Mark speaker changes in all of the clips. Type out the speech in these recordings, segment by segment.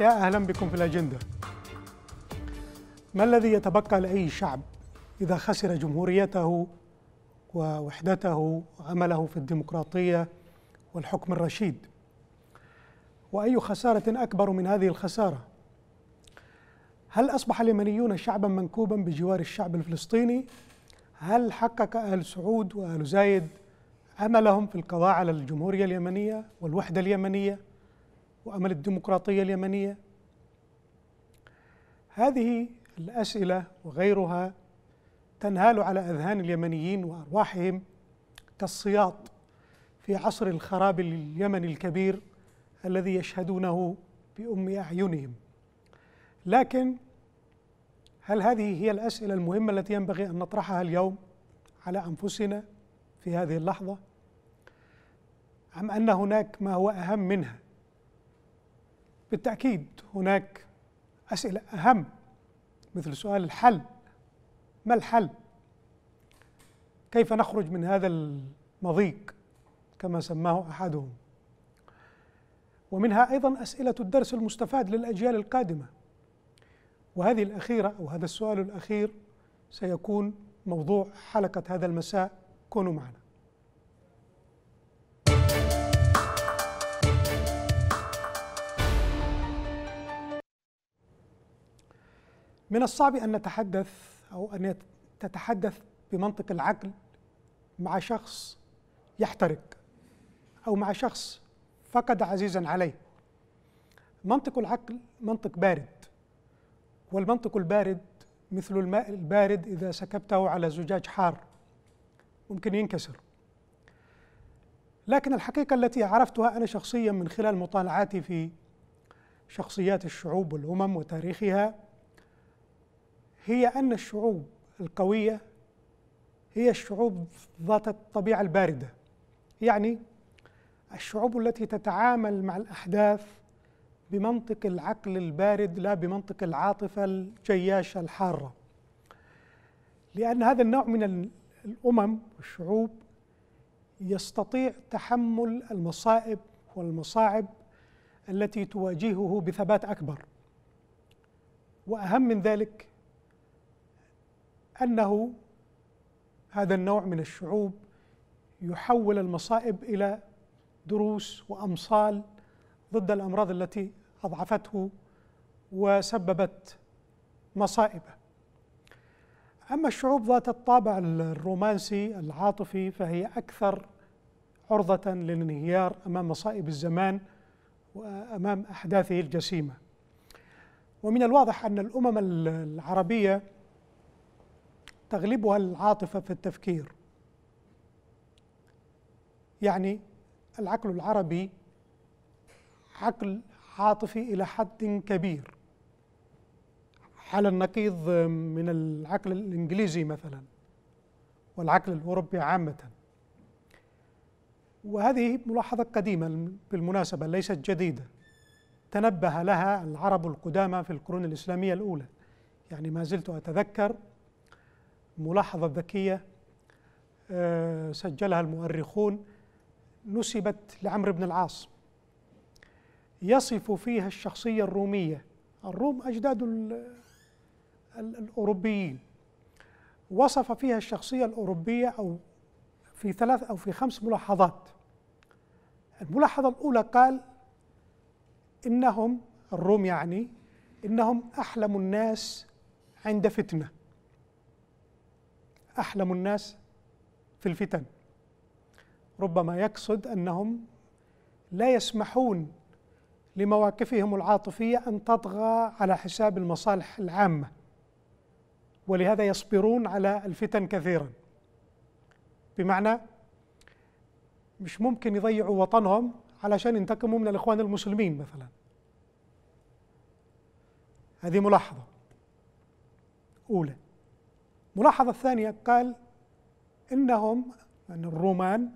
Speaker 1: يا أهلا بكم في الأجندة ما الذي يتبقى لأي شعب إذا خسر جمهوريته ووحدته وأمله في الديمقراطية والحكم الرشيد وأي خسارة أكبر من هذه الخسارة هل أصبح اليمنيون شعبا منكوبا بجوار الشعب الفلسطيني هل حقق آل سعود وآل زايد أملهم في القضاء على الجمهورية اليمنية والوحدة اليمنية وأمل الديمقراطية اليمنية هذه الأسئلة وغيرها تنهال على أذهان اليمنيين وأرواحهم كالصياط في عصر الخراب اليمني الكبير الذي يشهدونه بأم أعينهم لكن هل هذه هي الأسئلة المهمة التي ينبغي أن نطرحها اليوم على أنفسنا في هذه اللحظة؟ أم أن هناك ما هو أهم منها بالتأكيد هناك أسئلة أهم مثل سؤال الحل ما الحل؟ كيف نخرج من هذا المضيق كما سماه أحدهم ومنها أيضا أسئلة الدرس المستفاد للأجيال القادمة وهذه الأخيرة أو هذا السؤال الأخير سيكون موضوع حلقة هذا المساء كونوا معنا من الصعب أن نتحدث أو أن تتحدث بمنطق العقل مع شخص يحترق أو مع شخص فقد عزيزا عليه منطق العقل منطق بارد والمنطق البارد مثل الماء البارد إذا سكبته على زجاج حار ممكن ينكسر لكن الحقيقة التي عرفتها أنا شخصيا من خلال مطالعاتي في شخصيات الشعوب والأمم وتاريخها هي أن الشعوب القوية هي الشعوب ذات الطبيعة الباردة يعني الشعوب التي تتعامل مع الأحداث بمنطق العقل البارد لا بمنطق العاطفة الجياشة الحارة لأن هذا النوع من الأمم والشعوب يستطيع تحمل المصائب والمصاعب التي تواجهه بثبات أكبر وأهم من ذلك أنه هذا النوع من الشعوب يحول المصائب إلى دروس وأمصال ضد الأمراض التي أضعفته وسببت مصائبه أما الشعوب ذات الطابع الرومانسي العاطفي فهي أكثر عرضة للانهيار أمام مصائب الزمان وأمام أحداثه الجسيمة ومن الواضح أن الأمم العربية تغلبها العاطفه في التفكير يعني العقل العربي عقل عاطفي الى حد كبير على النقيض من العقل الانجليزي مثلا والعقل الاوروبي عامه وهذه ملاحظه قديمه بالمناسبه ليست جديده تنبه لها العرب القدامى في القرون الاسلاميه الاولى يعني ما زلت اتذكر ملاحظة ذكية آه، سجلها المؤرخون نسبت لعمرو بن العاص يصف فيها الشخصية الرومية الروم أجداد الأوروبيين وصف فيها الشخصية الأوروبية أو في ثلاث أو في خمس ملاحظات الملاحظة الأولى قال إنهم الروم يعني إنهم أحلم الناس عند فتنة أحلم الناس في الفتن ربما يقصد أنهم لا يسمحون لمواقفهم العاطفية أن تطغى على حساب المصالح العامة ولهذا يصبرون على الفتن كثيرا بمعنى مش ممكن يضيعوا وطنهم علشان ينتقموا من الإخوان المسلمين مثلا هذه ملاحظة أولى الملاحظة الثانية قال إنهم من يعني الرومان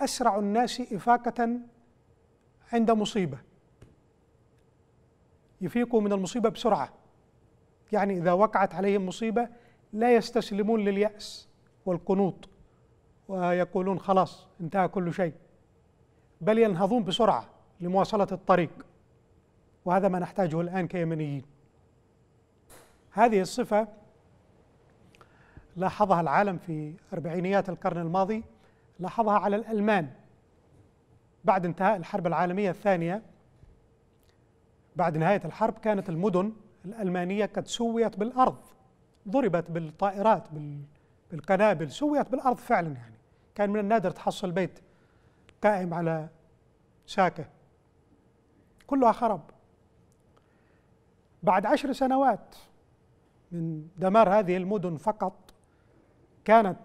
Speaker 1: أسرع الناس إفاقة عند مصيبة يفيقوا من المصيبة بسرعة يعني إذا وقعت عليهم مصيبة لا يستسلمون لليأس والقنوط ويقولون خلاص انتهى كل شيء بل ينهضون بسرعة لمواصلة الطريق وهذا ما نحتاجه الآن كيمنيين هذه الصفة لاحظها العالم في أربعينيات القرن الماضي لاحظها على الألمان بعد انتهاء الحرب العالمية الثانية بعد نهاية الحرب كانت المدن الألمانية قد سويت بالأرض ضربت بالطائرات بالقنابل سويت بالأرض فعلا يعني كان من النادر تحصل بيت قائم على ساكة كلها خرب بعد عشر سنوات من دمار هذه المدن فقط كانت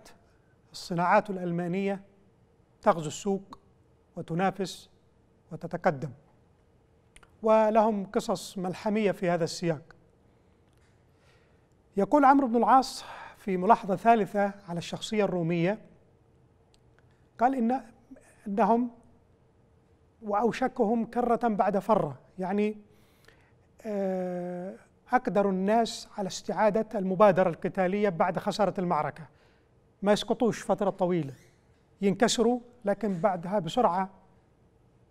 Speaker 1: الصناعات الألمانية تغزو السوق وتنافس وتتقدم ولهم قصص ملحمية في هذا السياق يقول عمرو بن العاص في ملاحظة ثالثة على الشخصية الرومية قال إن إنهم وأوشكهم كرة بعد فرة يعني آه، أقدر الناس على استعادة المبادرة القتالية بعد خسارة المعركة ما يسقطوش فترة طويلة ينكسروا لكن بعدها بسرعة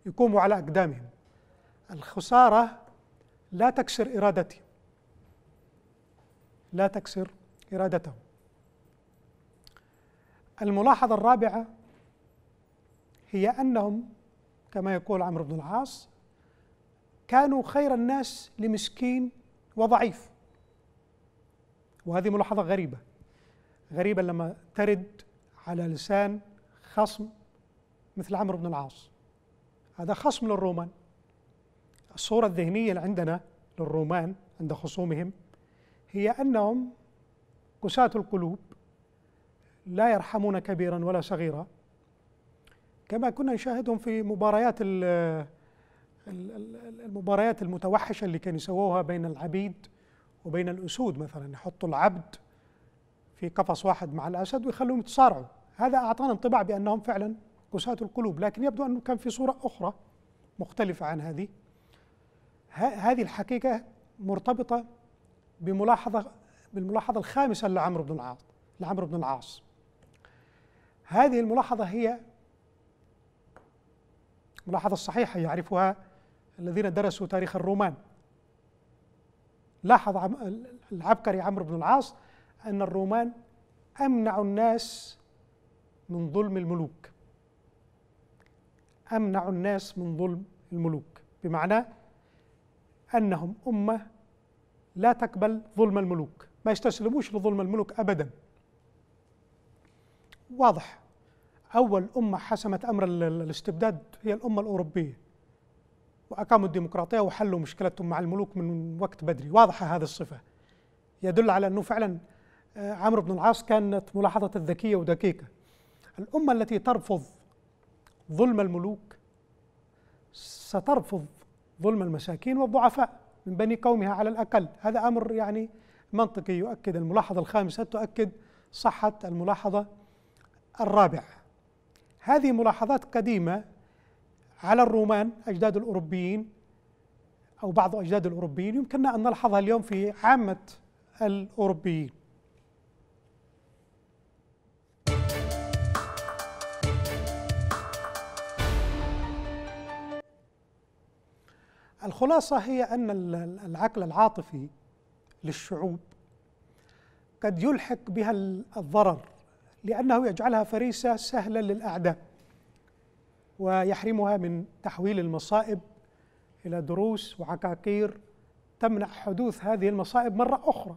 Speaker 1: يقوموا على أقدامهم الخسارة لا تكسر إرادتي لا تكسر إرادتهم الملاحظة الرابعة هي أنهم كما يقول عمرو بن العاص كانوا خير الناس لمسكين وضعيف وهذه ملاحظة غريبة غريبا لما ترد على لسان خصم مثل عمرو بن العاص هذا خصم للرومان الصورة الذهنية اللي عندنا للرومان عند خصومهم هي أنهم قساة القلوب لا يرحمون كبيرا ولا صغيرا كما كنا نشاهدهم في مباريات المباريات المتوحشة اللي كانوا يسووها بين العبيد وبين الأسود مثلا يحطوا العبد في قفص واحد مع الأسد ويخلوهم يتصارعوا هذا أعطانا انطباع بأنهم فعلا قساة القلوب لكن يبدو أنه كان في صورة أخرى مختلفة عن هذه هذه الحقيقة مرتبطة بملاحظة بالملاحظة الخامسة لعمرو بن العاص لعمرو بن العاص هذه الملاحظة هي الملاحظة الصحيحة يعرفها الذين درسوا تاريخ الرومان لاحظ العبقري عمرو بن العاص أن الرومان أمنعوا الناس من ظلم الملوك أمنعوا الناس من ظلم الملوك بمعنى أنهم أمة لا تقبل ظلم الملوك ما يستسلموش لظلم الملوك أبدا واضح أول أمة حسمت أمر الاستبداد هي الأمة الأوروبية وأقاموا الديمقراطية وحلوا مشكلتهم مع الملوك من وقت بدري واضحة هذه الصفة يدل على أنه فعلا آه، عمرو بن العاص كانت ملاحظة ذكية ودقيقة الأمة التي ترفض ظلم الملوك سترفض ظلم المساكين والضعفاء من بني قومها على الأقل هذا أمر يعني منطقي يؤكد الملاحظة الخامسة تؤكد صحة الملاحظة الرابعة هذه ملاحظات قديمة على الرومان أجداد الأوروبيين أو بعض أجداد الأوروبيين يمكننا أن نلحظها اليوم في عامة الأوروبيين الخلاصة هي أن العقل العاطفي للشعوب قد يلحق بها الضرر لأنه يجعلها فريسة سهلة للأعداء ويحرمها من تحويل المصائب إلى دروس وعقاقير تمنع حدوث هذه المصائب مرة أخرى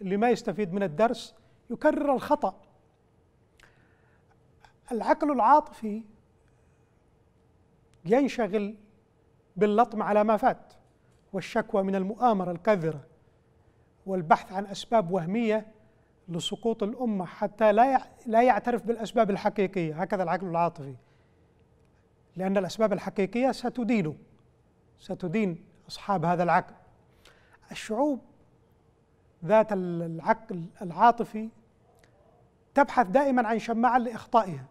Speaker 1: اللي ما يستفيد من الدرس يكرر الخطأ العقل العاطفي ينشغل باللطم على ما فات والشكوى من المؤامرة القذرة والبحث عن أسباب وهمية لسقوط الأمة حتى لا لا يعترف بالأسباب الحقيقية هكذا العقل العاطفي لأن الأسباب الحقيقية ستدينه ستدين أصحاب هذا العقل الشعوب ذات العقل العاطفي تبحث دائما عن شماعة لإخطائها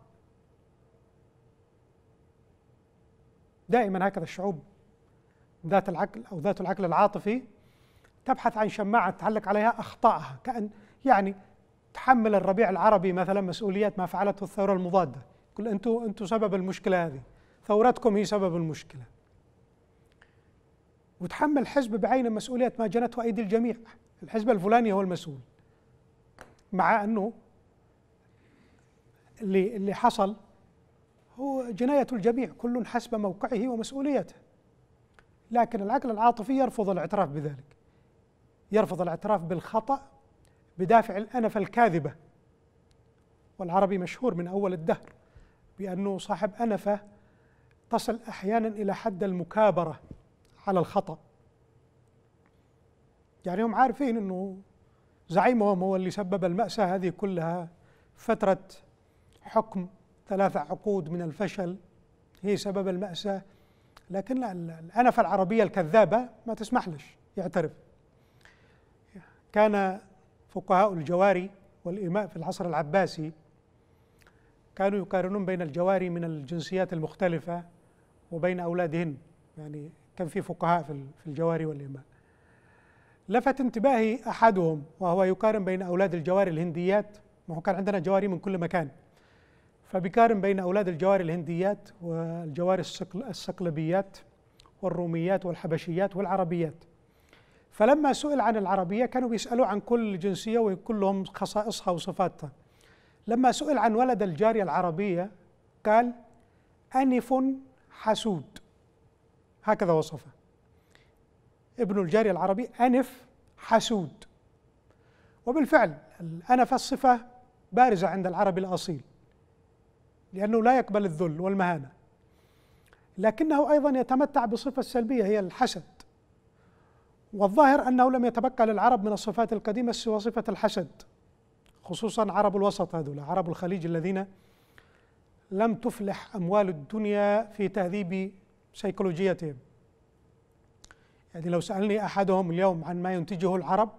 Speaker 1: دائما هكذا الشعوب ذات العقل أو ذات العقل العاطفي تبحث عن شماعة تعلق عليها أخطائها كأن يعني تحمل الربيع العربي مثلا مسؤولية ما فعلته الثورة المضادة كل أنتم أنتم سبب المشكلة هذه ثورتكم هي سبب المشكلة وتحمل الحزب بعينه مسؤولية ما جنته أيدي الجميع الحزب الفلاني هو المسؤول مع أنه اللي اللي حصل هو جناية الجميع كل حسب موقعه ومسؤوليته لكن العقل العاطفي يرفض الاعتراف بذلك يرفض الاعتراف بالخطأ بدافع الأنفة الكاذبة والعربي مشهور من أول الدهر بأنه صاحب أنفة تصل أحيانا إلى حد المكابرة على الخطأ يعني هم عارفين أنه زعيمهم هو اللي سبب المأساة هذه كلها فترة حكم ثلاثة عقود من الفشل هي سبب المأساة لكن الأنفة العربية الكذابة ما تسمحلش يعترف كان فقهاء الجواري والإماء في العصر العباسي كانوا يقارنون بين الجواري من الجنسيات المختلفة وبين أولادهن يعني كان في فقهاء في الجواري والإماء لفت انتباهي أحدهم وهو يقارن بين أولاد الجواري الهنديات ما هو كان عندنا جواري من كل مكان فبيقارن بين أولاد الجواري الهنديات والجواري الصقلبيات والروميات والحبشيات والعربيات فلما سئل عن العربية كانوا بيسألوا عن كل جنسية وكلهم خصائصها وصفاتها لما سئل عن ولد الجارية العربية قال أنف حسود هكذا وصفه ابن الجارية العربي أنف حسود وبالفعل الأنف الصفة بارزة عند العربي الأصيل لأنه لا يقبل الذل والمهانة لكنه أيضا يتمتع بصفة سلبية هي الحسد والظاهر أنه لم يتبقى للعرب من الصفات القديمة سوى صفة الحسد خصوصا عرب الوسط هذول عرب الخليج الذين لم تفلح أموال الدنيا في تهذيب سيكولوجيتهم يعني لو سألني أحدهم اليوم عن ما ينتجه العرب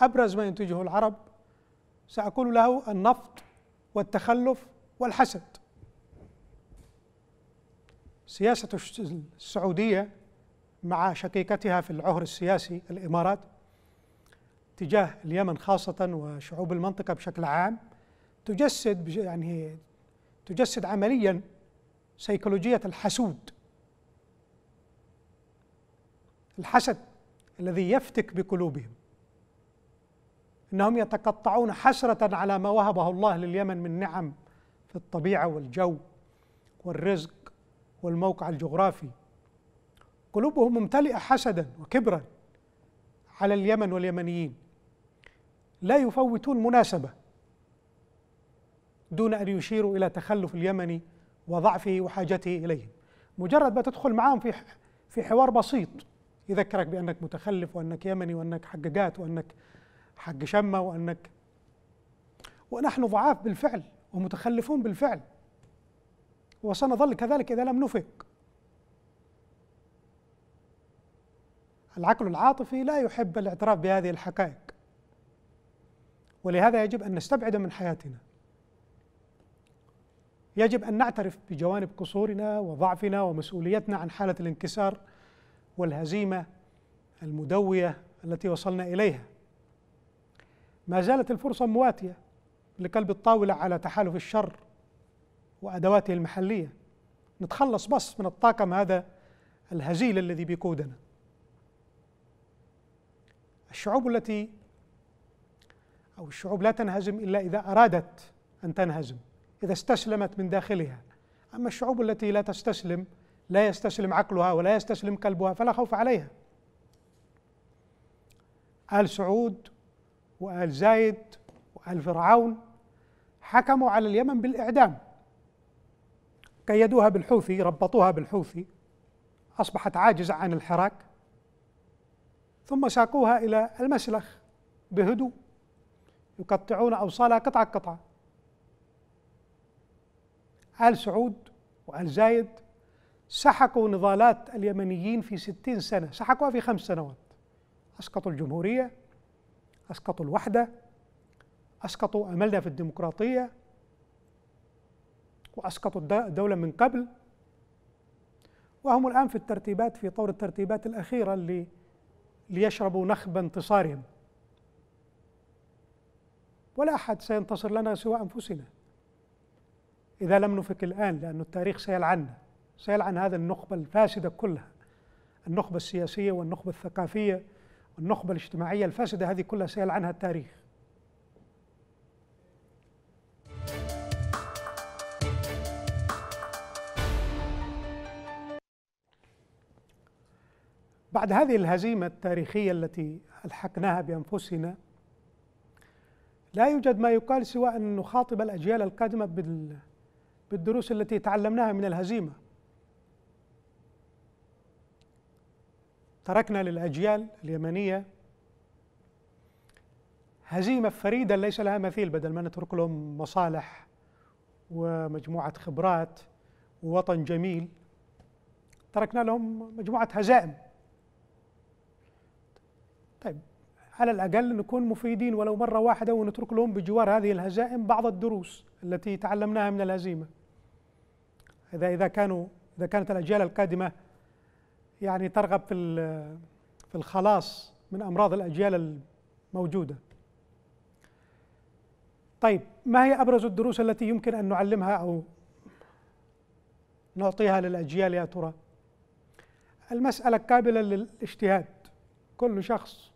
Speaker 1: أبرز ما ينتجه العرب سأقول له النفط والتخلف والحسد سياسة السعودية مع شقيقتها في العهر السياسي الإمارات تجاه اليمن خاصة وشعوب المنطقة بشكل عام تجسد يعني تجسد عمليا سيكولوجية الحسود الحسد الذي يفتك بقلوبهم انهم يتقطعون حسره على ما وهبه الله لليمن من نعم في الطبيعه والجو والرزق والموقع الجغرافي قلوبهم ممتلئه حسدا وكبرا على اليمن واليمنيين لا يفوتون مناسبه دون ان يشيروا الى تخلف اليمني وضعفه وحاجته اليهم مجرد ما تدخل معاهم في في حوار بسيط يذكرك بانك متخلف وانك يمني وانك حجاجات وانك حق شمه وانك ونحن ضعاف بالفعل ومتخلفون بالفعل وسنظل كذلك إذا لم نفق العقل العاطفي لا يحب الاعتراف بهذه الحقائق ولهذا يجب أن نستبعد من حياتنا يجب أن نعترف بجوانب قصورنا وضعفنا ومسؤوليتنا عن حالة الانكسار والهزيمة المدوية التي وصلنا إليها ما زالت الفرصة مواتية لقلب الطاولة على تحالف الشر وأدواته المحلية نتخلص بس من الطاقم هذا الهزيل الذي بيقودنا الشعوب التي أو الشعوب لا تنهزم إلا إذا أرادت أن تنهزم إذا استسلمت من داخلها أما الشعوب التي لا تستسلم لا يستسلم عقلها ولا يستسلم قلبها فلا خوف عليها آل سعود وآل زايد وآل فرعون حكموا على اليمن بالإعدام قيدوها بالحوثي ربطوها بالحوثي أصبحت عاجزة عن الحراك ثم ساقوها إلى المسلخ بهدوء يقطعون أوصالها قطعة قطعة آل سعود وآل زايد سحقوا نضالات اليمنيين في ستين سنة سحقوها في خمس سنوات أسقطوا الجمهورية أسقطوا الوحدة أسقطوا أملنا في الديمقراطية وأسقطوا الدولة من قبل وهم الآن في الترتيبات في طور الترتيبات الأخيرة اللي ليشربوا نخب انتصارهم ولا أحد سينتصر لنا سوى أنفسنا إذا لم نفك الآن لأن التاريخ سيلعننا سيلعن هذا النخبة الفاسدة كلها النخبة السياسية والنخبة الثقافية والنخبة الاجتماعية الفاسدة هذه كلها سيلعنها التاريخ بعد هذه الهزيمة التاريخية التي ألحقناها بأنفسنا لا يوجد ما يقال سوى أن نخاطب الأجيال القادمة بالدروس التي تعلمناها من الهزيمة تركنا للأجيال اليمنية هزيمة فريدة ليس لها مثيل بدل ما نترك لهم مصالح ومجموعة خبرات ووطن جميل تركنا لهم مجموعة هزائم طيب على الأقل نكون مفيدين ولو مرة واحدة ونترك لهم بجوار هذه الهزائم بعض الدروس التي تعلمناها من الهزيمة إذا إذا كانوا إذا كانت الأجيال القادمة يعني ترغب في في الخلاص من أمراض الأجيال الموجودة طيب ما هي أبرز الدروس التي يمكن أن نعلمها أو نعطيها للأجيال يا ترى المسألة قابلة للاجتهاد كل شخص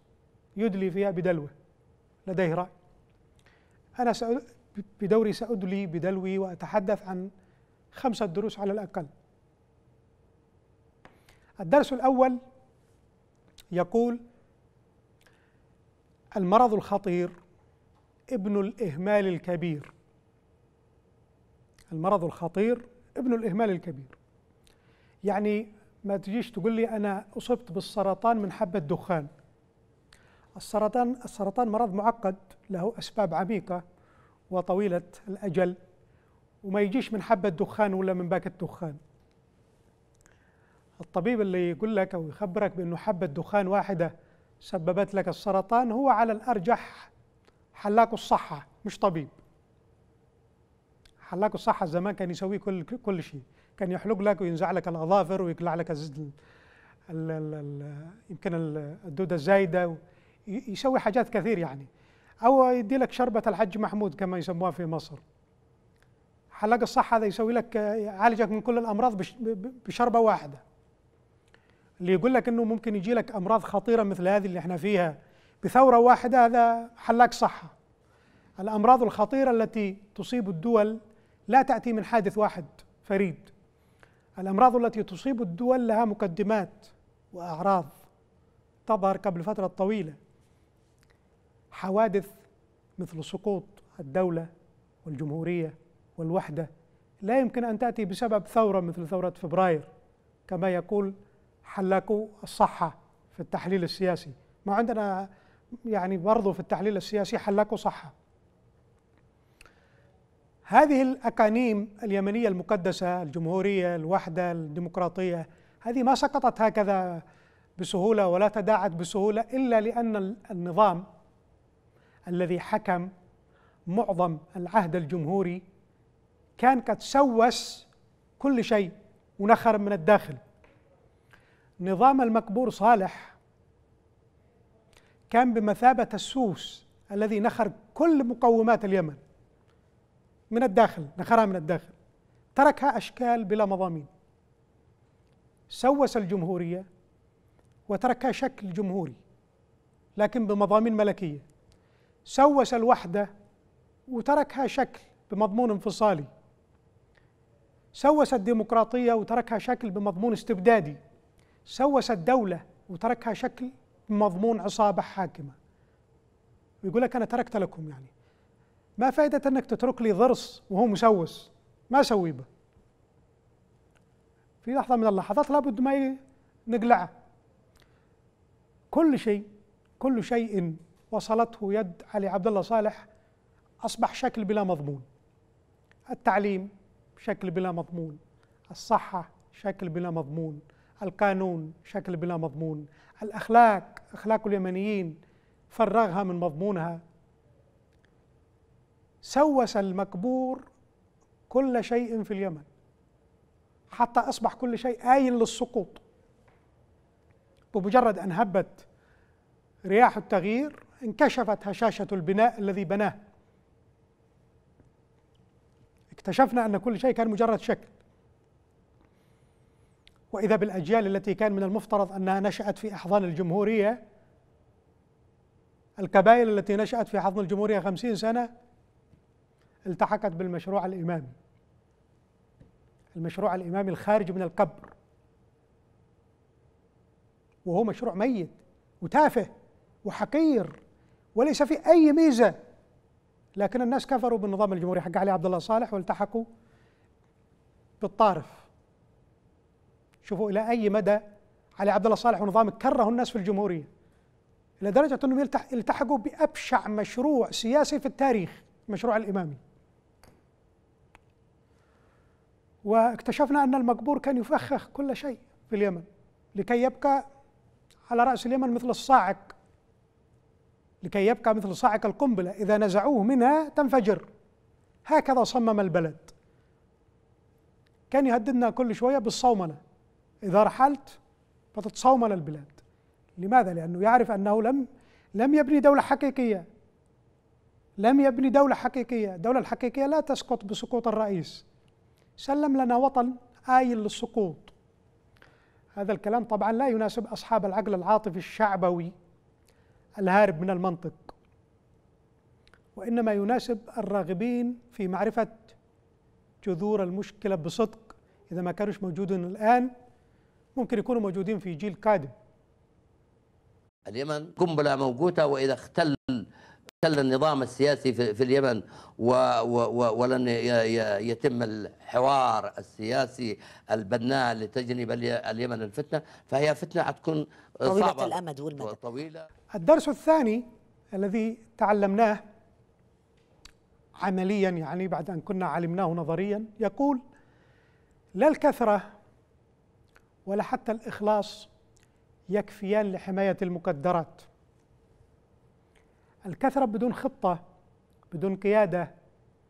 Speaker 1: يدلي فيها بدلوه لديه رأي أنا بدوري سأدلي بدلوي وأتحدث عن خمسة دروس على الأقل الدرس الأول يقول المرض الخطير ابن الإهمال الكبير المرض الخطير ابن الإهمال الكبير يعني ما تجيش تقول لي أنا أصبت بالسرطان من حبة دخان السرطان السرطان مرض معقد له أسباب عميقة وطويلة الأجل وما يجيش من حبة دخان ولا من باكة دخان الطبيب اللي يقول لك أو يخبرك بأنه حبة دخان واحدة سببت لك السرطان هو على الأرجح حلاق الصحة مش طبيب حلاق الصحة زمان كان يسوي كل كل شيء كان يحلق لك وينزع لك الأظافر ويقلع لك ال يمكن الدودة الزايدة يسوي حاجات كثير يعني او يدي لك شربه الحج محمود كما يسموها في مصر حلاق الصحه هذا يسوي لك يعالجك من كل الامراض بشربه واحده اللي يقول لك انه ممكن يجي لك امراض خطيره مثل هذه اللي احنا فيها بثوره واحده هذا حلاق صحه الامراض الخطيره التي تصيب الدول لا تاتي من حادث واحد فريد الامراض التي تصيب الدول لها مقدمات واعراض تظهر قبل فتره طويله حوادث مثل سقوط الدولة والجمهورية والوحدة لا يمكن أن تأتي بسبب ثورة مثل ثورة فبراير كما يقول حلاقو الصحة في التحليل السياسي ما عندنا يعني برضو في التحليل السياسي حلاقو صحة هذه الأقانيم اليمنية المقدسة الجمهورية الوحدة الديمقراطية هذه ما سقطت هكذا بسهولة ولا تداعت بسهولة إلا لأن النظام الذي حكم معظم العهد الجمهوري كان قد سوس كل شيء ونخر من الداخل نظام المقبور صالح كان بمثابة السوس الذي نخر كل مقومات اليمن من الداخل نخرها من الداخل تركها أشكال بلا مضامين سوس الجمهورية وتركها شكل جمهوري لكن بمضامين ملكية سوس الوحدة وتركها شكل بمضمون انفصالي سوس الديمقراطية وتركها شكل بمضمون استبدادي سوس الدولة وتركها شكل بمضمون عصابة حاكمة ويقول لك أنا تركت لكم يعني ما فائدة أنك تترك لي ضرس وهو مسوس ما أسوي به في لحظة من اللحظات لابد ما نقلعه كل شيء كل شيء وصلته يد علي عبد الله صالح أصبح شكل بلا مضمون التعليم شكل بلا مضمون الصحة شكل بلا مضمون القانون شكل بلا مضمون الأخلاق أخلاق اليمنيين فرغها من مضمونها سوس المكبور كل شيء في اليمن حتى أصبح كل شيء آيل للسقوط بمجرد أن هبت رياح التغيير انكشفت هشاشة البناء الذي بناه اكتشفنا أن كل شيء كان مجرد شكل وإذا بالأجيال التي كان من المفترض أنها نشأت في أحضان الجمهورية القبائل التي نشأت في حضن الجمهورية خمسين سنة التحقت بالمشروع الإمامي المشروع الإمامي الخارج من القبر وهو مشروع ميت وتافه وحقير وليس في أي ميزة لكن الناس كفروا بالنظام الجمهوري حق علي عبد الله صالح والتحقوا بالطارف شوفوا إلى أي مدى علي عبد الله صالح ونظامه كرهوا الناس في الجمهورية إلى درجة أنهم التحقوا بأبشع مشروع سياسي في التاريخ المشروع الإمامي واكتشفنا أن المقبور كان يفخخ كل شيء في اليمن لكي يبقى على رأس اليمن مثل الصاعق لكي يبقى مثل صاعق القنبلة إذا نزعوه منها تنفجر هكذا صمم البلد كان يهددنا كل شوية بالصومنة إذا رحلت فتتصومن البلاد لماذا؟ لأنه يعرف أنه لم لم يبني دولة حقيقية لم يبني دولة حقيقية الدولة الحقيقية لا تسقط بسقوط الرئيس سلم لنا وطن آيل للسقوط هذا الكلام طبعا لا يناسب أصحاب العقل العاطفي الشعبوي الهارب من المنطق وانما يناسب الراغبين في معرفه جذور المشكله بصدق اذا ما كانوش موجودين الان ممكن يكونوا موجودين في جيل قادم اليمن قنبله موجوده واذا اختل اختل النظام السياسي في, في اليمن و و ولن يتم الحوار السياسي البناء لتجنب اليمن الفتنه فهي فتنه حتكون طويله الامد والمدى طويله الدرس الثاني الذي تعلمناه عمليا يعني بعد ان كنا علمناه نظريا يقول لا الكثره ولا حتى الاخلاص يكفيان لحمايه المقدرات الكثره بدون خطه بدون قياده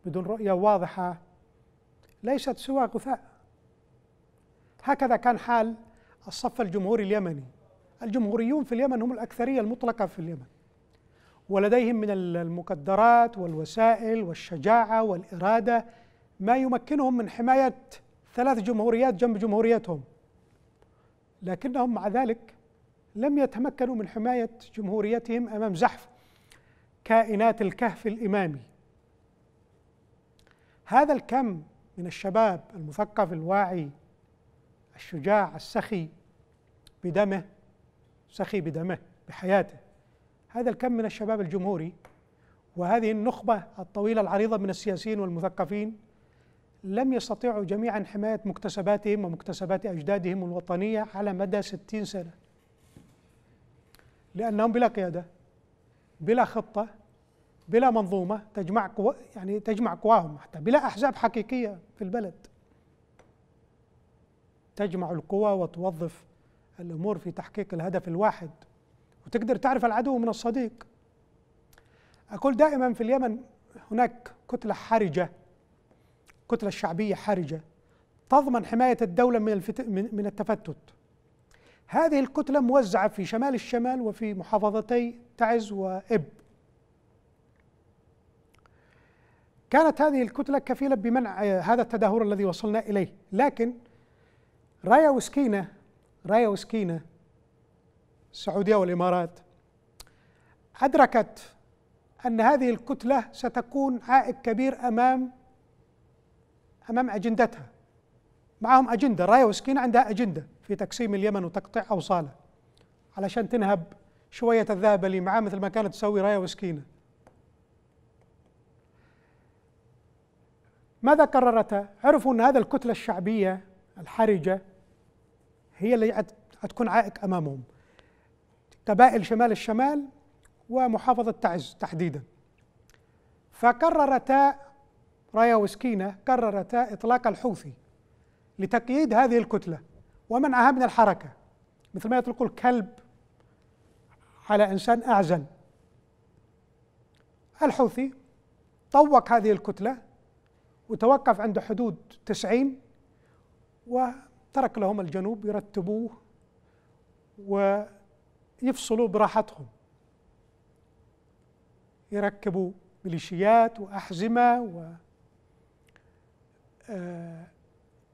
Speaker 1: بدون رؤيه واضحه ليست سوى غثاء هكذا كان حال الصف الجمهوري اليمني الجمهوريون في اليمن هم الأكثرية المطلقة في اليمن ولديهم من المقدرات والوسائل والشجاعة والإرادة ما يمكنهم من حماية ثلاث جمهوريات جنب جمهوريتهم لكنهم مع ذلك لم يتمكنوا من حماية جمهوريتهم أمام زحف كائنات الكهف الإمامي هذا الكم من الشباب المثقف الواعي الشجاع السخي بدمه سخي بدمه بحياته هذا الكم من الشباب الجمهوري وهذه النخبة الطويلة العريضة من السياسيين والمثقفين لم يستطيعوا جميعا حماية مكتسباتهم ومكتسبات أجدادهم الوطنية على مدى ستين سنة لأنهم بلا قيادة بلا خطة بلا منظومة تجمع قوى يعني تجمع قواهم حتى بلا أحزاب حقيقية في البلد تجمع القوى وتوظف الأمور في تحقيق الهدف الواحد وتقدر تعرف العدو من الصديق أقول دائما في اليمن هناك كتلة حرجة كتلة شعبية حرجة تضمن حماية الدولة من, الفت... من التفتت هذه الكتلة موزعة في شمال الشمال وفي محافظتي تعز وإب كانت هذه الكتلة كفيلة بمنع آه، هذا التدهور الذي وصلنا إليه لكن رايا وسكينة راية وسكينة السعودية والإمارات أدركت أن هذه الكتلة ستكون عائق كبير أمام أمام أجندتها معهم أجندة راية وسكينة عندها أجندة في تقسيم اليمن وتقطيع أوصاله علشان تنهب شوية الذهب اللي معاه مثل ما كانت تسوي راية وسكينة ماذا قررت؟ عرفوا أن هذا الكتلة الشعبية الحرجة هي اللي هتكون عائق امامهم قبائل شمال الشمال ومحافظه تعز تحديدا فقررتا رايا وسكينه قررتا اطلاق الحوثي لتقييد هذه الكتله ومنعها من الحركه مثل ما يطلقوا الكلب على انسان اعزل الحوثي طوق هذه الكتله وتوقف عند حدود 90 و ترك لهم الجنوب يرتبوه ويفصلوا براحتهم يركبوا ميليشيات وأحزمة و آه،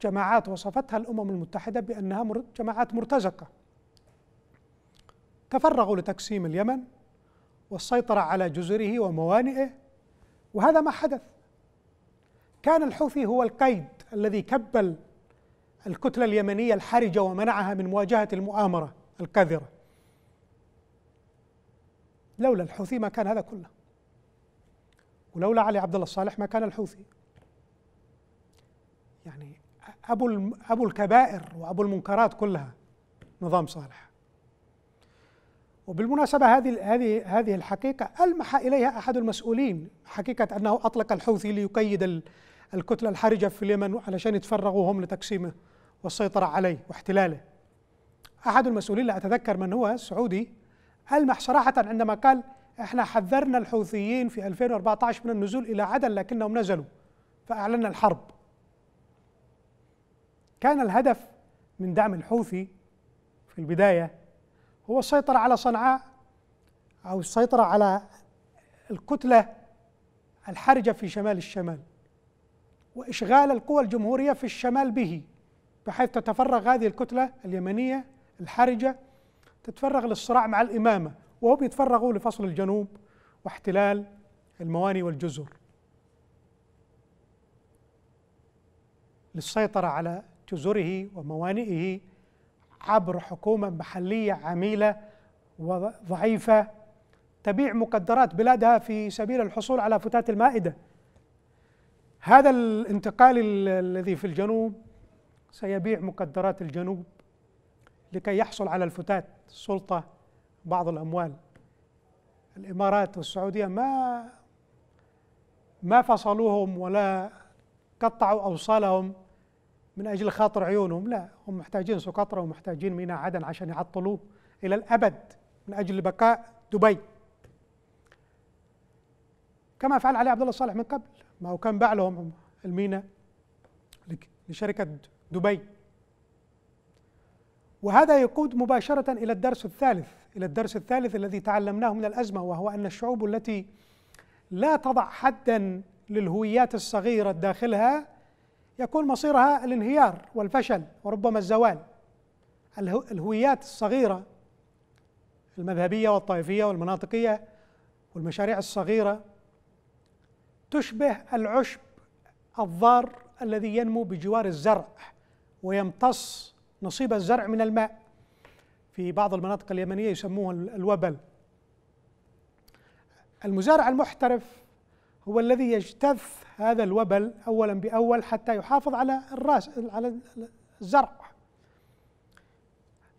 Speaker 1: جماعات وصفتها الأمم المتحدة بأنها جماعات مرتزقة تفرغوا لتقسيم اليمن والسيطرة على جزره وموانئه وهذا ما حدث كان الحوثي هو القيد الذي كبل الكتلة اليمنية الحرجة ومنعها من مواجهة المؤامرة القذرة لولا الحوثي ما كان هذا كله ولولا علي عبد الله الصالح ما كان الحوثي يعني أبو أبو الكبائر وأبو المنكرات كلها نظام صالح وبالمناسبة هذه هذه هذه الحقيقة ألمح إليها أحد المسؤولين حقيقة أنه أطلق الحوثي ليقيد الكتلة الحرجة في اليمن علشان يتفرغوا هم لتقسيمه والسيطرة عليه واحتلاله أحد المسؤولين لا أتذكر من هو سعودي ألمح صراحة عندما قال إحنا حذرنا الحوثيين في 2014 من النزول إلى عدن لكنهم نزلوا فأعلنا الحرب كان الهدف من دعم الحوثي في البداية هو السيطرة على صنعاء أو السيطرة على الكتلة الحرجة في شمال الشمال وإشغال القوى الجمهورية في الشمال به بحيث تتفرغ هذه الكتلة اليمنية الحرجة تتفرغ للصراع مع الإمامة وهم يتفرغوا لفصل الجنوب واحتلال المواني والجزر للسيطرة على جزره وموانئه عبر حكومة محلية عميلة وضعيفة تبيع مقدرات بلادها في سبيل الحصول على فتات المائدة هذا الانتقال الذي في الجنوب سيبيع مقدرات الجنوب لكي يحصل على الفتات سلطة بعض الأموال الإمارات والسعودية ما ما فصلوهم ولا قطعوا أوصالهم من أجل خاطر عيونهم لا هم محتاجين سقطرة ومحتاجين ميناء عدن عشان يعطلوه إلى الأبد من أجل بقاء دبي كما فعل علي عبد الله صالح من قبل ما هو كان باع لهم الميناء لشركة دبي وهذا يقود مباشرة إلى الدرس الثالث إلى الدرس الثالث الذي تعلمناه من الأزمة وهو أن الشعوب التي لا تضع حدا للهويات الصغيرة داخلها يكون مصيرها الانهيار والفشل وربما الزوال الهويات الصغيرة المذهبية والطائفية والمناطقية والمشاريع الصغيرة تشبه العشب الضار الذي ينمو بجوار الزرع ويمتص نصيب الزرع من الماء في بعض المناطق اليمنيه يسموه الوبل المزارع المحترف هو الذي يجتث هذا الوبل اولا باول حتى يحافظ على الراس على الزرع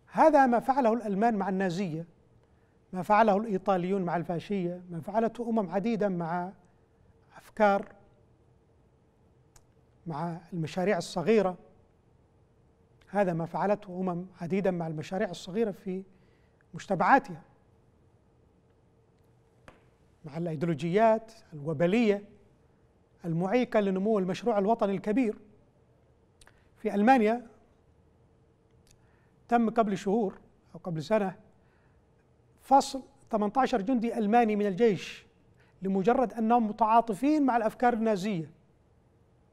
Speaker 1: هذا ما فعله الالمان مع النازيه ما فعله الايطاليون مع الفاشيه ما فعلته امم عديده مع افكار مع المشاريع الصغيره هذا ما فعلته أمم عديدة مع المشاريع الصغيرة في مجتمعاتها مع الأيديولوجيات الوبلية المعيقة لنمو المشروع الوطني الكبير في ألمانيا تم قبل شهور أو قبل سنة فصل 18 جندي ألماني من الجيش لمجرد أنهم متعاطفين مع الأفكار النازية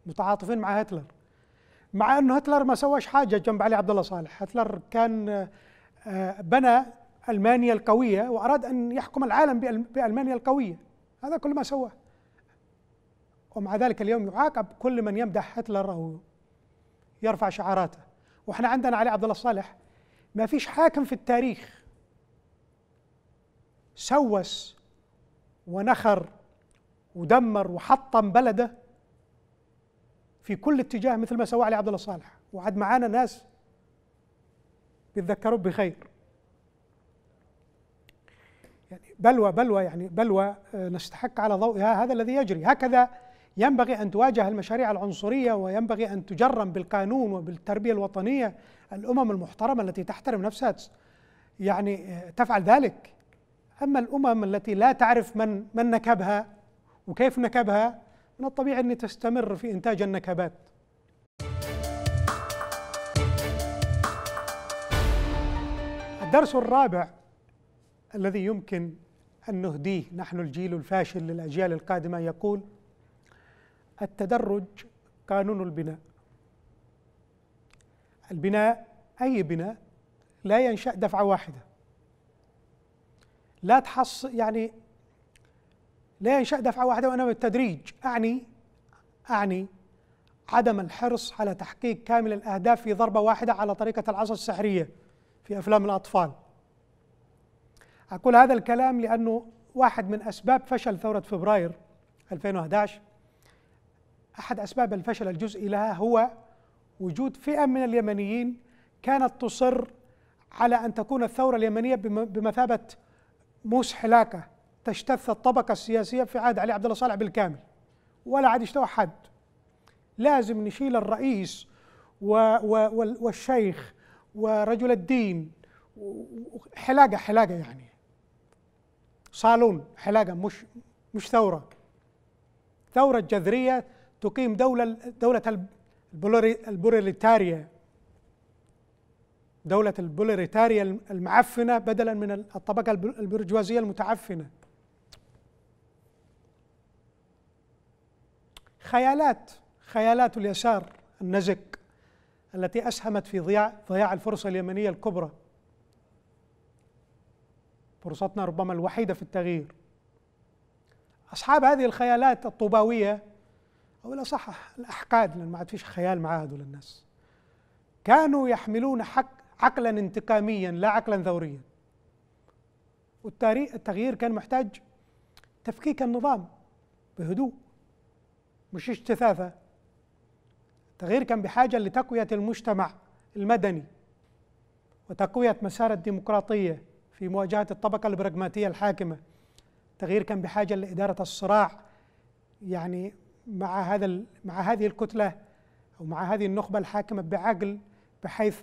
Speaker 1: متعاطفين مع هتلر مع انه هتلر ما سواش حاجه جنب علي عبد الله صالح هتلر كان آه، بنى المانيا القويه واراد ان يحكم العالم بالمانيا القويه هذا كل ما سواه ومع ذلك اليوم يعاقب كل من يمدح هتلر او يرفع شعاراته واحنا عندنا علي عبد الله صالح ما فيش حاكم في التاريخ سوس ونخر ودمر وحطم بلده في كل اتجاه مثل ما سوى علي عبد الله صالح وعد معانا ناس بيتذكروا بخير يعني بلوى بلوى يعني بلوى آه، نستحق على ضوئها هذا الذي يجري هكذا ينبغي ان تواجه المشاريع العنصريه وينبغي ان تجرم بالقانون وبالتربيه الوطنيه الامم المحترمه التي تحترم نفسها يعني آه، تفعل ذلك اما الامم التي لا تعرف من من نكبها وكيف نكبها من الطبيعي أن تستمر في إنتاج النكبات الدرس الرابع الذي يمكن أن نهديه نحن الجيل الفاشل للأجيال القادمة يقول التدرج قانون البناء البناء أي بناء لا ينشأ دفعة واحدة لا تحص يعني لا ينشأ دفعة واحدة وإنما بالتدريج أعني أعني عدم الحرص على تحقيق كامل الأهداف في ضربة واحدة على طريقة العصا السحرية في أفلام الأطفال أقول هذا الكلام لأنه واحد من أسباب فشل ثورة فبراير 2011 أحد أسباب الفشل الجزئي لها هو وجود فئة من اليمنيين كانت تصر على أن تكون الثورة اليمنية بمثابة موس حلاكة تجتث الطبقة السياسية في عهد علي عبد الله صالح بالكامل ولا عاد يشتوى حد لازم نشيل الرئيس و و والشيخ ورجل الدين حلاقة حلاقة يعني صالون حلاقة مش مش ثورة ثورة جذرية تقيم دولة دولة البوريتاريا دولة البوليتاريا المعفنة بدلا من الطبقة البرجوازية المتعفنة خيالات خيالات اليسار النزك التي أسهمت في ضياع ضياع الفرصة اليمنية الكبرى فرصتنا ربما الوحيدة في التغيير أصحاب هذه الخيالات الطوباوية أو صح الأحقاد لأن ما عاد فيش خيال مع هذول الناس كانوا يحملون حق عقلا انتقاميا لا عقلا ثوريا والتغيير كان محتاج تفكيك النظام بهدوء مش اجتثاثة التغيير كان بحاجة لتقوية المجتمع المدني وتقوية مسار الديمقراطية في مواجهة الطبقة البراغماتية الحاكمة التغيير كان بحاجة لإدارة الصراع يعني مع هذا مع هذه الكتلة أو مع هذه النخبة الحاكمة بعقل بحيث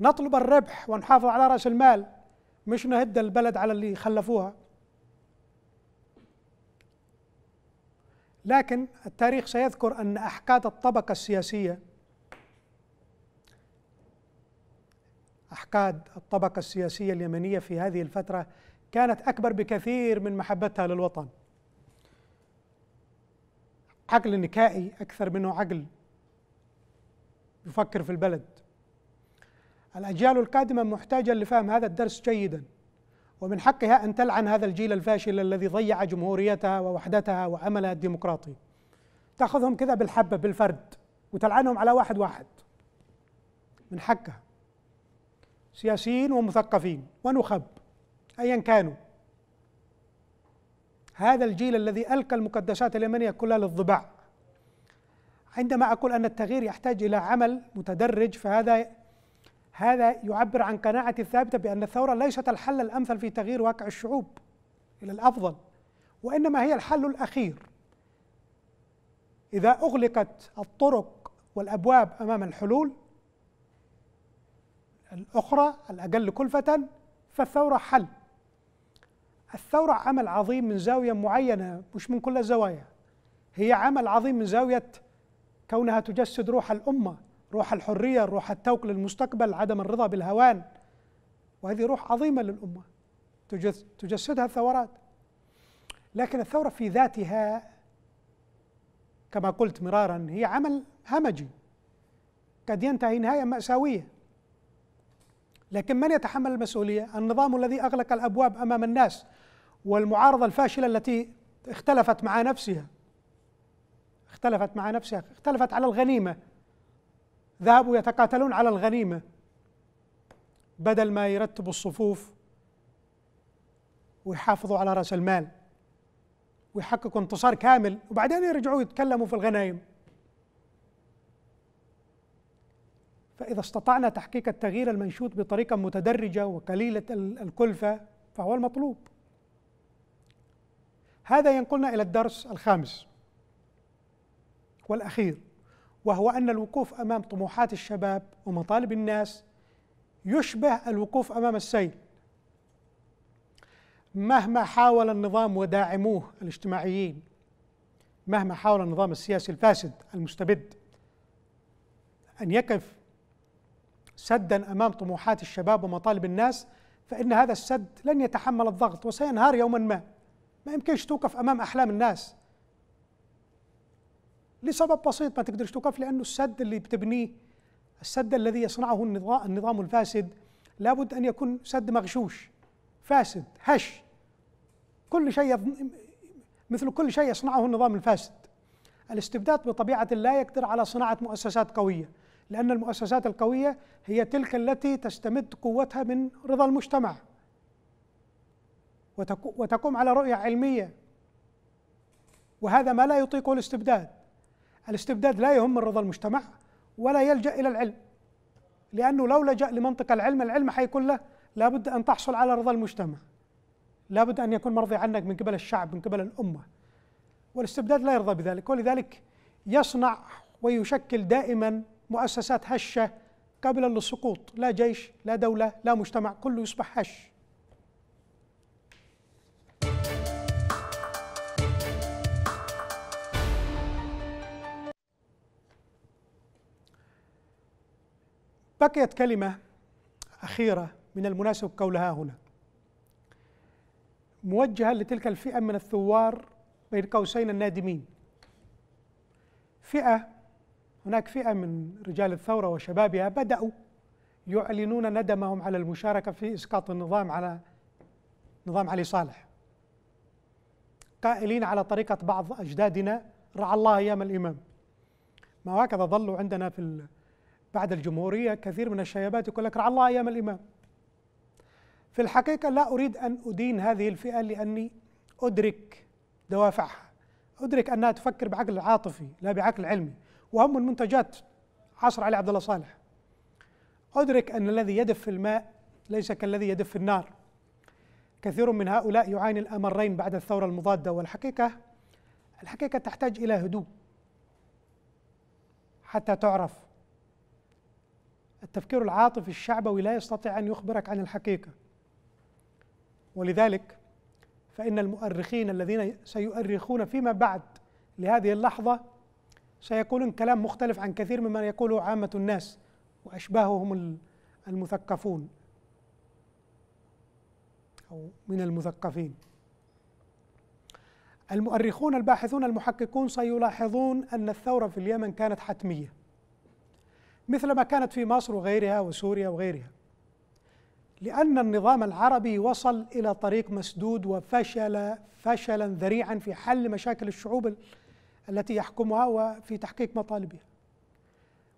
Speaker 1: نطلب الربح ونحافظ على رأس المال مش نهد البلد على اللي خلفوها لكن التاريخ سيذكر أن أحقاد الطبقة السياسية أحقاد الطبقة السياسية اليمنية في هذه الفترة كانت أكبر بكثير من محبتها للوطن عقل نكائي أكثر منه عقل يفكر في البلد الأجيال القادمة محتاجة لفهم هذا الدرس جيداً ومن حقها أن تلعن هذا الجيل الفاشل الذي ضيع جمهوريتها ووحدتها وأملها الديمقراطي تأخذهم كذا بالحبة بالفرد وتلعنهم على واحد واحد من حقها سياسيين ومثقفين ونخب أيا كانوا هذا الجيل الذي ألقى المقدسات اليمنية كلها للضباع عندما أقول أن التغيير يحتاج إلى عمل متدرج فهذا هذا يعبر عن قناعة الثابتة بأن الثورة ليست الحل الأمثل في تغيير واقع الشعوب إلى الأفضل وإنما هي الحل الأخير إذا أغلقت الطرق والأبواب أمام الحلول الأخرى الأقل كلفة فالثورة حل الثورة عمل عظيم من زاوية معينة مش من كل الزوايا هي عمل عظيم من زاوية كونها تجسد روح الأمة روح الحرية روح التوق للمستقبل عدم الرضا بالهوان وهذه روح عظيمة للأمة تجسدها الثورات لكن الثورة في ذاتها كما قلت مرارا هي عمل همجي قد ينتهي نهاية مأساوية لكن من يتحمل المسؤولية؟ النظام الذي أغلق الأبواب أمام الناس والمعارضة الفاشلة التي اختلفت مع نفسها اختلفت مع نفسها اختلفت على الغنيمة ذهبوا يتقاتلون على الغنيمه بدل ما يرتبوا الصفوف ويحافظوا على راس المال ويحققوا انتصار كامل وبعدين يرجعوا يتكلموا في الغنايم فإذا استطعنا تحقيق التغيير المنشود بطريقة متدرجة وقليلة الكلفة فهو المطلوب هذا ينقلنا إلى الدرس الخامس والأخير وهو أن الوقوف أمام طموحات الشباب ومطالب الناس يشبه الوقوف أمام السيل مهما حاول النظام وداعموه الاجتماعيين مهما حاول النظام السياسي الفاسد المستبد أن يقف سدا أمام طموحات الشباب ومطالب الناس فإن هذا السد لن يتحمل الضغط وسينهار يوما ما ما يمكنش توقف أمام أحلام الناس لسبب بسيط ما تقدرش توقف لانه السد اللي بتبنيه السد الذي يصنعه النظام الفاسد لابد ان يكون سد مغشوش فاسد هش كل شيء مثل كل شيء يصنعه النظام الفاسد الاستبداد بطبيعه لا يقدر على صناعه مؤسسات قويه لان المؤسسات القويه هي تلك التي تستمد قوتها من رضا المجتمع وتقوم على رؤيه علميه وهذا ما لا يطيقه الاستبداد الاستبداد لا يهم الرضا المجتمع ولا يلجأ إلى العلم لأنه لو لجأ لمنطق العلم العلم حيكون له لابد أن تحصل على رضا المجتمع لابد أن يكون مرضي عنك من قبل الشعب من قبل الأمة والاستبداد لا يرضى بذلك ولذلك يصنع ويشكل دائما مؤسسات هشه قابله للسقوط لا جيش لا دوله لا مجتمع كله يصبح هش بقيت كلمة أخيرة من المناسب قولها هنا موجهة لتلك الفئة من الثوار بين قوسين النادمين فئة هناك فئة من رجال الثورة وشبابها بدأوا يعلنون ندمهم على المشاركة في إسقاط النظام على نظام علي صالح قائلين على طريقة بعض أجدادنا رعى الله أيام الإمام ما هكذا ظلوا عندنا في بعد الجمهورية كثير من الشيبات يقول لك رعى الله أيام الإمام في الحقيقة لا أريد أن أدين هذه الفئة لأني أدرك دوافعها أدرك أنها تفكر بعقل عاطفي لا بعقل علمي وهم من منتجات عصر علي عبد الله صالح أدرك أن الذي يدف في الماء ليس كالذي يدف في النار كثير من هؤلاء يعاني الأمرين بعد الثورة المضادة والحقيقة الحقيقة تحتاج إلى هدوء حتى تعرف التفكير العاطفي الشعبوي لا يستطيع ان يخبرك عن الحقيقه ولذلك فان المؤرخين الذين سيؤرخون فيما بعد لهذه اللحظه سيقولون كلام مختلف عن كثير مما يقوله عامه الناس واشباههم المثقفون او من المثقفين المؤرخون الباحثون المحققون سيلاحظون ان الثوره في اليمن كانت حتميه مثل ما كانت في مصر وغيرها وسوريا وغيرها لأن النظام العربي وصل إلى طريق مسدود وفشل فشلا ذريعا في حل مشاكل الشعوب التي يحكمها وفي تحقيق مطالبها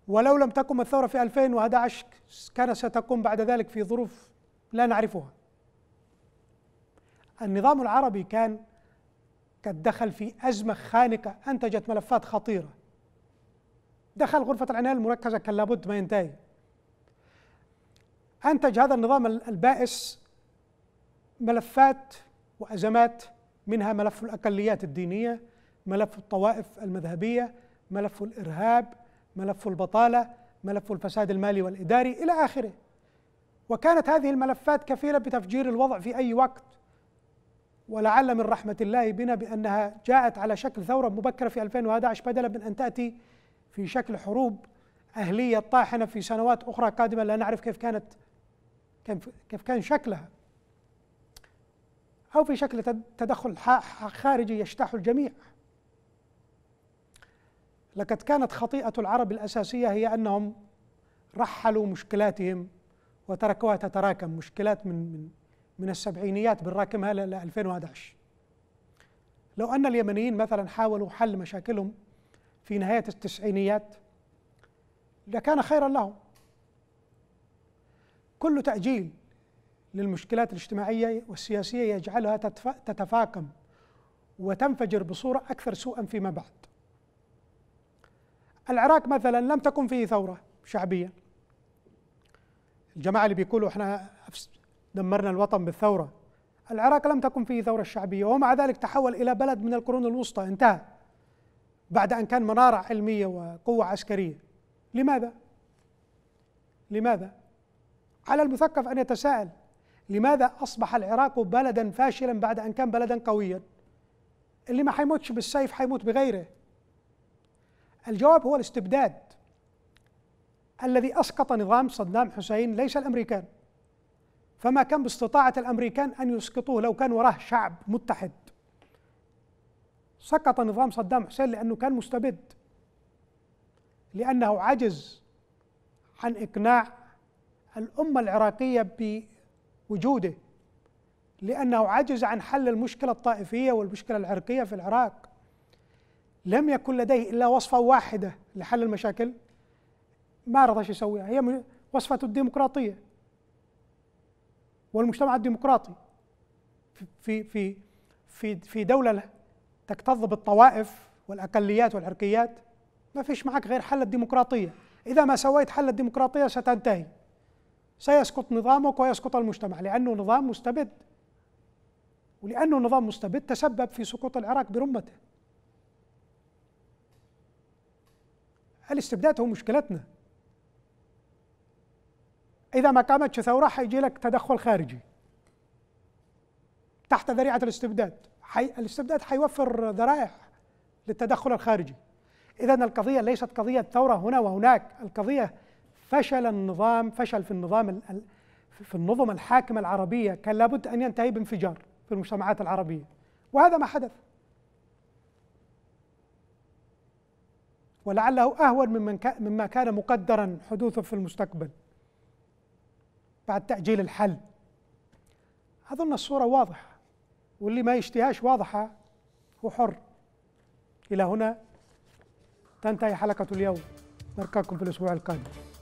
Speaker 1: ولو لم تقم الثورة في 2011 كان ستقوم بعد ذلك في ظروف لا نعرفها النظام العربي كان قد دخل في أزمة خانقة أنتجت ملفات خطيرة دخل غرفة العناية المركزة كان لابد ما ينتهي أنتج هذا النظام البائس ملفات وأزمات منها ملف الأقليات الدينية ملف الطوائف المذهبية ملف الإرهاب ملف البطالة ملف الفساد المالي والإداري إلى آخره وكانت هذه الملفات كفيلة بتفجير الوضع في أي وقت ولعل من رحمة الله بنا بأنها جاءت على شكل ثورة مبكرة في 2011 بدلا من أن تأتي في شكل حروب أهلية طاحنة في سنوات أخرى قادمة لا نعرف كيف كانت كيف كان شكلها أو في شكل تدخل خارجي يجتاح الجميع لقد كانت خطيئة العرب الأساسية هي أنهم رحلوا مشكلاتهم وتركوها تتراكم مشكلات من من من السبعينيات بنراكمها ل 2011 لو أن اليمنيين مثلا حاولوا حل مشاكلهم في نهاية التسعينيات لكان خيرا لهم كل تأجيل للمشكلات الاجتماعية والسياسية يجعلها تتفاقم وتنفجر بصورة أكثر سوءا فيما بعد العراق مثلا لم تكن فيه ثورة شعبية الجماعة اللي بيقولوا احنا دمرنا الوطن بالثورة العراق لم تكن فيه ثورة شعبية ومع ذلك تحول إلى بلد من القرون الوسطى انتهى بعد أن كان منارة علمية وقوة عسكرية لماذا؟ لماذا؟ على المثقف أن يتساءل لماذا أصبح العراق بلدا فاشلا بعد أن كان بلدا قويا؟ اللي ما حيموتش بالسيف حيموت بغيره الجواب هو الاستبداد الذي اسقط نظام صدام حسين ليس الامريكان فما كان باستطاعه الامريكان ان يسقطوه لو كان وراه شعب متحد سقط نظام صدام حسين لأنه كان مستبد لأنه عجز عن إقناع الأمة العراقية بوجوده لأنه عجز عن حل المشكلة الطائفية والمشكلة العرقية في العراق لم يكن لديه إلا وصفة واحدة لحل المشاكل ما رضاش يسويها هي وصفة الديمقراطية والمجتمع الديمقراطي في في في في دولة تكتظ بالطوائف والأقليات والعرقيات ما فيش معك غير حل الديمقراطية إذا ما سويت حل الديمقراطية ستنتهي سيسقط نظامك ويسقط المجتمع لأنه نظام مستبد ولأنه نظام مستبد تسبب في سقوط العراق برمته الاستبداد هو مشكلتنا إذا ما قامتش ثورة حيجي لك تدخل خارجي تحت ذريعة الاستبداد حي... الاستبداد حيوفر ذرائع للتدخل الخارجي إذا القضية ليست قضية ثورة هنا وهناك القضية فشل النظام فشل في النظام في النظم الحاكمة العربية كان لابد أن ينتهي بانفجار في المجتمعات العربية وهذا ما حدث ولعله أهون ممن مما كان مقدرا حدوثه في المستقبل بعد تأجيل الحل أظن الصورة واضحة واللي ما يشتهاش واضحة هو حر إلى هنا تنتهي حلقة اليوم نلقاكم في الأسبوع القادم